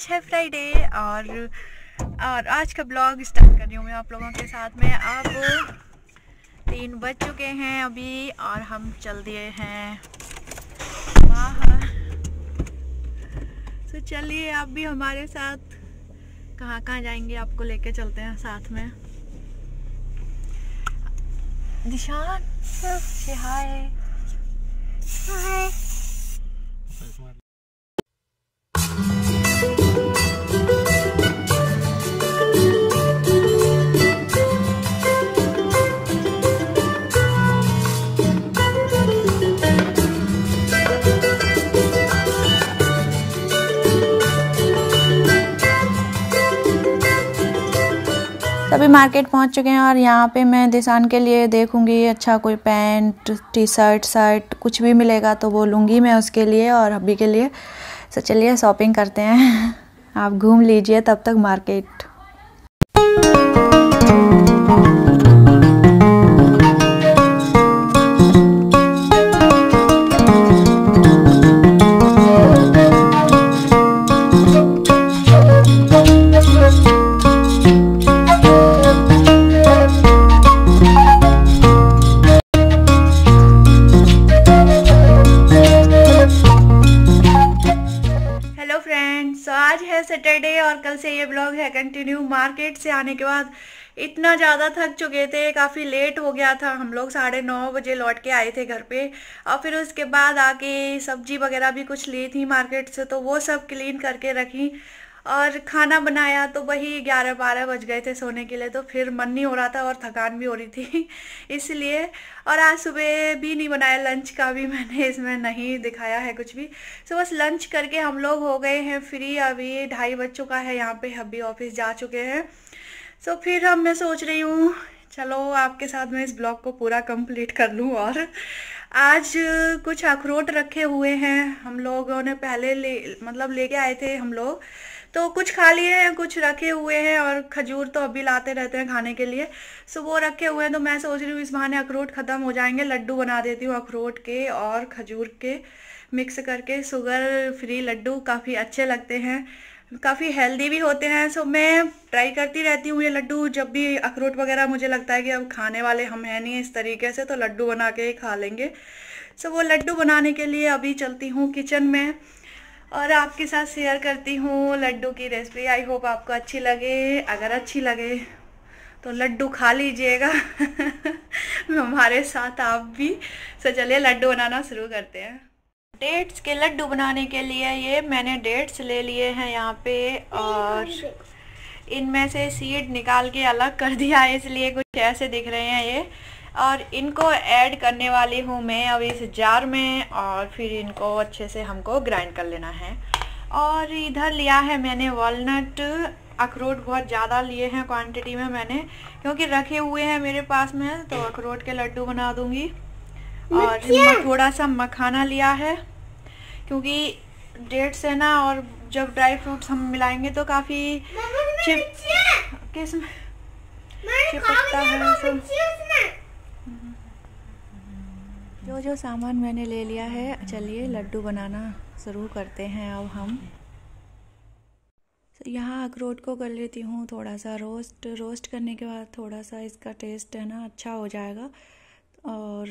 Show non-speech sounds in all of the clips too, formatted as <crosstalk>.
आज है फ्राइडे और और आज का ब्लॉग स्टार्ट कर रही हूँ मैं आप लोगों के साथ में अब तीन बज चुके हैं अभी और हम चल दिए हैं तो चलिए आप भी हमारे साथ कहाँ कहाँ जाएंगे आपको लेके चलते हैं साथ में दिशान हाय हाय अभी मार्केट पहुंच चुके हैं और यहाँ पे मैं दिसान के लिए देखूंगी अच्छा कोई पैंट टी शर्ट शर्ट कुछ भी मिलेगा तो वो लूँगी मैं उसके लिए और अभी के लिए तो चलिए शॉपिंग करते हैं <laughs> आप घूम लीजिए तब तक मार्केट कंटिन्यू मार्केट से आने के बाद इतना ज़्यादा थक चुके थे काफ़ी लेट हो गया था हम लोग साढ़े नौ बजे लौट के आए थे घर पे और फिर उसके बाद आके सब्जी वगैरह भी कुछ ली थी मार्केट से तो वो सब क्लीन करके रखी और खाना बनाया तो वही ग्यारह बारह बज गए थे सोने के लिए तो फिर मन नहीं हो रहा था और थकान भी हो रही थी <laughs> इसलिए और आज सुबह भी नहीं बनाया लंच का भी मैंने <laughs> इसमें नहीं दिखाया है कुछ भी सो बस लंच करके हम लोग हो गए हैं फ्री अभी ढाई बज चुका है यहाँ पे हबी ऑफिस जा चुके हैं सो फिर हम मैं सोच रही हूँ चलो आपके साथ मैं इस ब्लॉग को पूरा कंप्लीट कर लूँ और आज कुछ अखरोट रखे हुए हैं हम लोगों ने पहले ले मतलब लेके आए थे हम लोग तो कुछ खा लिए हैं कुछ रखे हुए हैं और खजूर तो अभी लाते रहते हैं खाने के लिए सो वो रखे हुए हैं तो मैं सोच रही हूँ इस बहाने अखरोट ख़त्म हो जाएंगे लड्डू बना देती हूँ अखरोट के और खजूर के मिक्स करके शुगर फ्री लड्डू काफ़ी अच्छे लगते हैं काफ़ी हेल्दी भी होते हैं सो मैं ट्राई करती रहती हूँ ये लड्डू जब भी अखरोट वगैरह मुझे लगता है कि अब खाने वाले हम हैं नहीं इस तरीके से तो लड्डू बना के ही खा लेंगे सो वो लड्डू बनाने के लिए अभी चलती हूँ किचन में और आपके साथ शेयर करती हूँ लड्डू की रेसिपी आई होप आपको अच्छी लगे अगर अच्छी लगे तो लड्डू खा लीजिएगा <laughs> हमारे साथ आप भी सो चलिए लड्डू बनाना शुरू करते हैं डेट्स के लड्डू बनाने के लिए ये मैंने डेट्स ले लिए हैं यहाँ पे और इनमें से सीड निकाल के अलग कर दिया है इसलिए कुछ ऐसे दिख रहे हैं ये और इनको ऐड करने वाली हूँ मैं अब इस जार में और फिर इनको अच्छे से हमको ग्राइंड कर लेना है और इधर लिया है मैंने वॉलनट अखरोट बहुत ज़्यादा लिए हैं क्वांटिटी में मैंने क्योंकि रखे हुए हैं मेरे पास में तो अखरोट के लड्डू बना दूंगी और थोड़ा सा मखाना लिया है क्योंकि डेट्स है ना और जब ड्राई फ्रूट्स हम मिलाएंगे तो काफ़ी चिप किस चिपकता है सब जो जो सामान मैंने ले लिया है चलिए लड्डू बनाना शुरू करते हैं अब हम तो यहाँ अखरोट को कर लेती हूँ थोड़ा सा रोस्ट रोस्ट करने के बाद थोड़ा सा इसका टेस्ट है ना अच्छा हो जाएगा और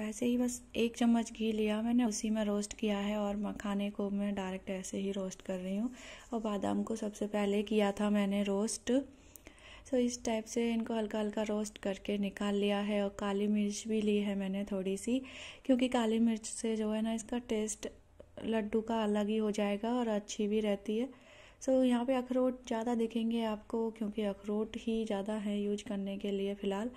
वैसे ही बस एक चम्मच घी लिया मैंने उसी में रोस्ट किया है और मखाने को मैं डायरेक्ट ऐसे ही रोस्ट कर रही हूँ और बादाम को सबसे पहले किया था मैंने रोस्ट सो तो so, इस टाइप से इनको हल्का हल्का रोस्ट करके निकाल लिया है और काली मिर्च भी ली है मैंने थोड़ी सी क्योंकि काली मिर्च से जो है ना इसका टेस्ट लड्डू का अलग ही हो जाएगा और अच्छी भी रहती है सो so, यहाँ पे अखरोट ज़्यादा दिखेंगे आपको क्योंकि अखरोट ही ज़्यादा है यूज करने के लिए फ़िलहाल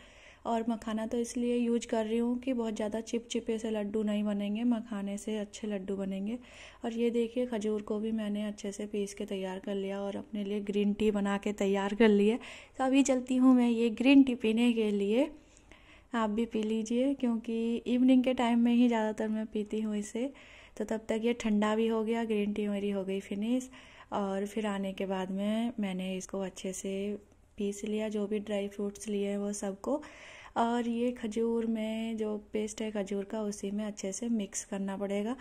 और मखाना तो इसलिए यूज कर रही हूँ कि बहुत ज़्यादा चिपचिपे से लड्डू नहीं बनेंगे मखाने से अच्छे लड्डू बनेंगे और ये देखिए खजूर को भी मैंने अच्छे से पीस के तैयार कर लिया और अपने लिए ग्रीन टी बना के तैयार कर लिए तो अभी चलती हूँ मैं ये ग्रीन टी पीने के लिए आप भी पी लीजिए क्योंकि इवनिंग के टाइम में ही ज़्यादातर मैं पीती हूँ इसे तो तब तक ये ठंडा भी हो गया ग्रीन टी मेरी हो गई फिनिश और फिर आने के बाद में मैंने इसको अच्छे से पीस लिया जो भी ड्राई फ्रूट्स लिए हैं वो सबको और ये खजूर में जो पेस्ट है खजूर का उसी में अच्छे से मिक्स करना पड़ेगा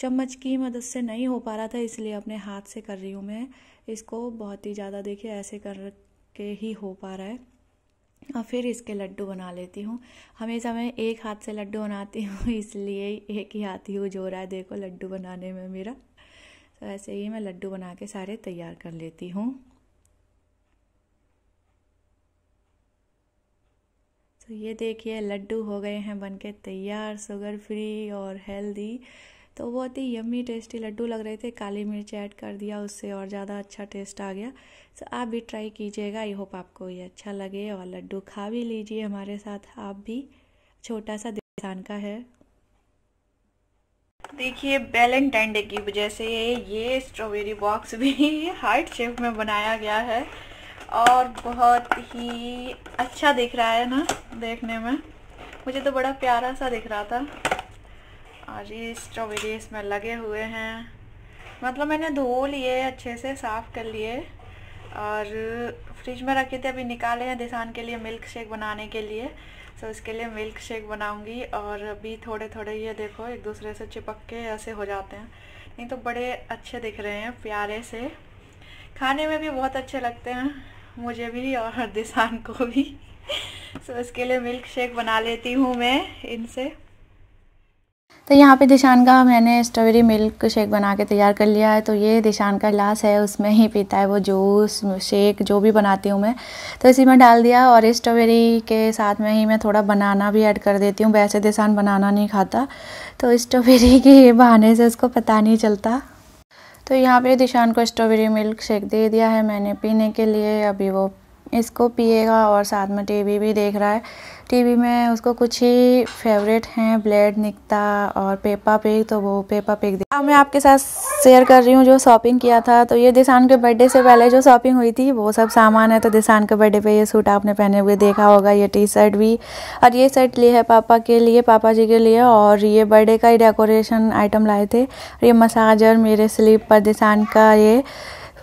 चम्मच की मदद से नहीं हो पा रहा था इसलिए अपने हाथ से कर रही हूँ मैं इसको बहुत ही ज़्यादा देखिए ऐसे कर के ही हो पा रहा है और फिर इसके लड्डू बना लेती हूँ हमेशा मैं एक हाथ से लड्डू बनाती हूँ <laughs> इसलिए एक ही हाथ यूज हो रहा है देखो लड्डू बनाने में मेरा तो ऐसे ही मैं लड्डू बना के सारे तैयार कर लेती हूँ तो ये देखिए लड्डू हो गए हैं बनके तैयार शुगर फ्री और हेल्दी तो बहुत ही यम्मी टेस्टी लड्डू लग रहे थे काली मिर्च ऐड कर दिया उससे और ज़्यादा अच्छा टेस्ट आ गया तो आप भी ट्राई कीजिएगा आई होप आपको ये अच्छा लगे और लड्डू खा भी लीजिए हमारे साथ आप भी छोटा सा दिशान का है देखिए वैलेंटाइन डे की वजह से ये स्ट्रॉबेरी बॉक्स भी हार्ट <laughs> शेप में बनाया गया है और बहुत ही अच्छा दिख रहा है ना देखने में मुझे तो बड़ा प्यारा सा दिख रहा था और ये स्ट्रॉबेरी इसमें लगे हुए हैं मतलब मैंने धो लिए अच्छे से साफ़ कर लिए और फ्रिज में रखे थे अभी निकाले हैं दिसान के लिए मिल्क शेक बनाने के लिए सो तो इसके लिए मिल्क शेक बनाऊंगी और अभी थोड़े थोड़े ये देखो एक दूसरे से चिपक के ऐसे हो जाते हैं नहीं तो बड़े अच्छे दिख रहे हैं प्यारे से खाने में भी बहुत अच्छे लगते हैं मुझे भी और दिशान को भी सो so, इसके लिए मिल्क शेक बना लेती हूँ मैं इनसे तो यहाँ पे दिशान का मैंने स्ट्रॉबेरी मिल्क शेक बना के तैयार कर लिया है तो ये दिशान का गिलास है उसमें ही पीता है वो जूस शेक जो भी बनाती हूँ मैं तो इसी में डाल दिया और स्ट्रॉबेरी के साथ में ही मैं थोड़ा बनाना भी ऐड कर देती हूँ वैसे दिशान बनाना नहीं खाता तो स्ट्रॉबेरी के बहाने से उसको पता नहीं चलता तो यहाँ पे दिशान को स्ट्रॉबेरी मिल्क शेक दे दिया है मैंने पीने के लिए अभी वो इसको पिएगा और साथ में टीवी भी देख रहा है टीवी में उसको कुछ ही फेवरेट हैं ब्लेड निकता और पेपा पिक तो वो पेपा पिक दे मैं आपके साथ शेयर कर रही हूँ जो शॉपिंग किया था तो ये दिसान के बर्थडे से पहले जो शॉपिंग हुई थी वो सब सामान है तो दिसान के बर्थडे पे ये सूट आपने पहने हुए देखा होगा ये टी शर्ट भी और ये शर्ट ली है पापा के लिए पापा जी के लिए और ये बर्थडे का ही डेकोरेशन आइटम लाए थे और ये मसाजर मेरे स्लीप पर दिसान का ये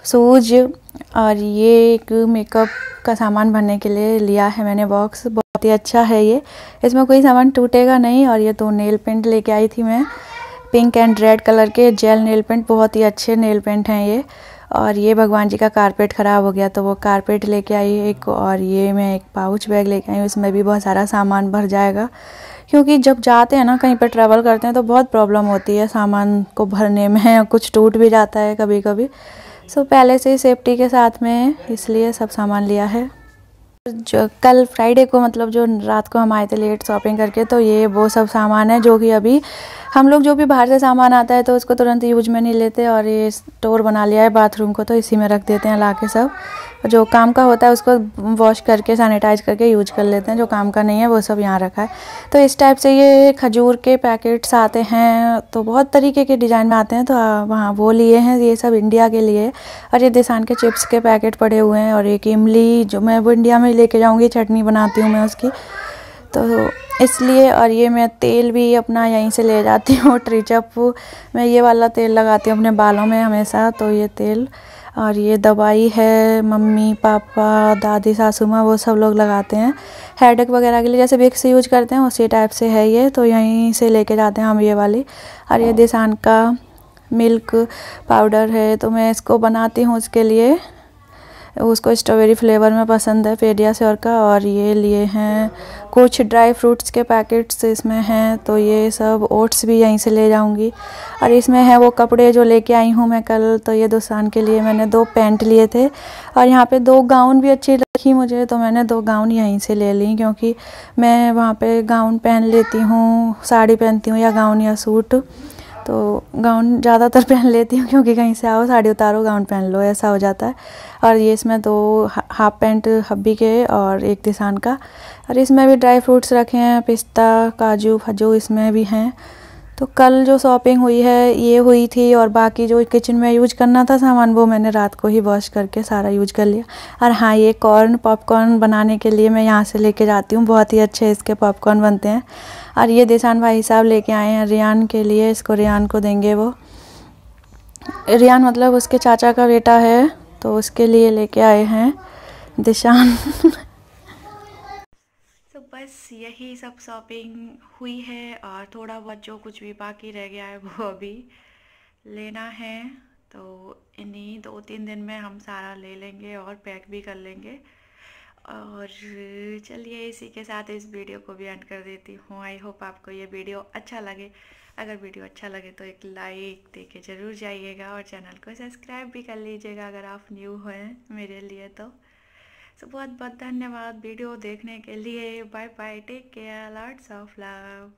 सूज और ये एक मेकअप का सामान भरने के लिए लिया है मैंने बॉक्स बहुत ही अच्छा है ये इसमें कोई सामान टूटेगा नहीं और ये दो नेल पेंट लेके आई थी मैं पिंक एंड रेड कलर के जेल नेल पेंट बहुत ही अच्छे नेल पेंट हैं ये और ये भगवान जी का कारपेट ख़राब हो गया तो वो कारपेट लेके आई एक और ये मैं एक पाउच बैग लेके आई हूँ इसमें भी बहुत सारा सामान भर जाएगा क्योंकि जब जाते हैं ना कहीं पर ट्रैवल करते हैं तो बहुत प्रॉब्लम होती है सामान को भरने में कुछ टूट भी जाता है कभी कभी सो पहले से ही सेफ्टी के साथ में इसलिए सब सामान लिया है जो कल फ्राइडे को मतलब जो रात को हम आए थे लेट शॉपिंग करके तो ये वो सब सामान है जो कि अभी हम लोग जो भी बाहर से सामान आता है तो उसको तुरंत यूज में नहीं लेते और ये स्टोर बना लिया है बाथरूम को तो इसी में रख देते हैं ला के सब जो काम का होता है उसको वॉश करके सैनिटाइज करके यूज कर लेते हैं जो काम का नहीं है वो सब यहाँ रखा है तो इस टाइप से ये खजूर के पैकेट्स आते हैं तो बहुत तरीके के डिज़ाइन में आते हैं तो वहाँ वो लिए हैं ये सब इंडिया के लिए और ये देसान के चिप्स के पैकेट पड़े हुए हैं और एक इमली जो मैं वो इंडिया में लेके जाऊँगी चटनी बनाती हूँ मैं उसकी तो इसलिए और ये मैं तेल भी अपना यहीं से ले जाती हूँ <laughs> ट्रीचअप मैं ये वाला तेल लगाती हूँ अपने बालों में हमेशा तो ये तेल और ये दवाई है मम्मी पापा दादी सासू माँ वो सब लोग लगाते हैं हेडेक वगैरह के लिए जैसे विक्स यूज करते हैं उसी टाइप से है ये तो यहीं से लेके जाते हैं हम ये वाली और ये दिसान का मिल्क पाउडर है तो मैं इसको बनाती हूँ उसके लिए उसको स्ट्रॉबेरी फ्लेवर में पसंद है पेडिया से और का और ये लिए हैं कुछ ड्राई फ्रूट्स के पैकेट्स इसमें हैं तो ये सब ओट्स भी यहीं से ले जाऊंगी और इसमें है वो कपड़े जो लेके आई हूँ मैं कल तो ये दोस्तान के लिए मैंने दो पैंट लिए थे और यहाँ पे दो गाउन भी अच्छी रखी मुझे तो मैंने दो गाउन यहीं से ले ली क्योंकि मैं वहाँ पर गाउन पहन लेती हूँ साड़ी पहनती हूँ या गाउन या सूट तो गाउन ज़्यादातर पहन लेती हूँ क्योंकि कहीं से आओ साड़ी उतारो गाउन पहन लो ऐसा हो जाता है और ये इसमें दो हाफ पैंट हब्बी के और एक दिसान का और इसमें भी ड्राई फ्रूट्स रखे हैं पिस्ता काजू फजू इसमें भी हैं तो कल जो शॉपिंग हुई है ये हुई थी और बाकी जो किचन में यूज करना था सामान वो मैंने रात को ही वॉश करके सारा यूज कर लिया और हाँ ये कॉर्न पॉपकॉर्न बनाने के लिए मैं यहाँ से लेके जाती हूँ बहुत ही अच्छे इसके पॉपकॉर्न बनते हैं और ये देसान भाई साहब लेके आए हैं रियान के लिए इसको रियान को देंगे वो रियान मतलब उसके चाचा का बेटा है तो उसके लिए लेके आए हैं दिशान <laughs> बस यही सब शॉपिंग हुई है और थोड़ा बहुत जो कुछ भी बाकी रह गया है वो अभी लेना है तो इन्हीं दो तीन दिन में हम सारा ले लेंगे और पैक भी कर लेंगे और चलिए इसी के साथ इस वीडियो को भी एंड कर देती हूँ आई होप आपको ये वीडियो अच्छा लगे अगर वीडियो अच्छा लगे तो एक लाइक दे के ज़रूर जाइएगा और चैनल को सब्सक्राइब भी कर लीजिएगा अगर आप न्यू हैं मेरे लिए तो सो बहुत बहुत धन्यवाद वीडियो देखने के लिए bye bye take care lots of love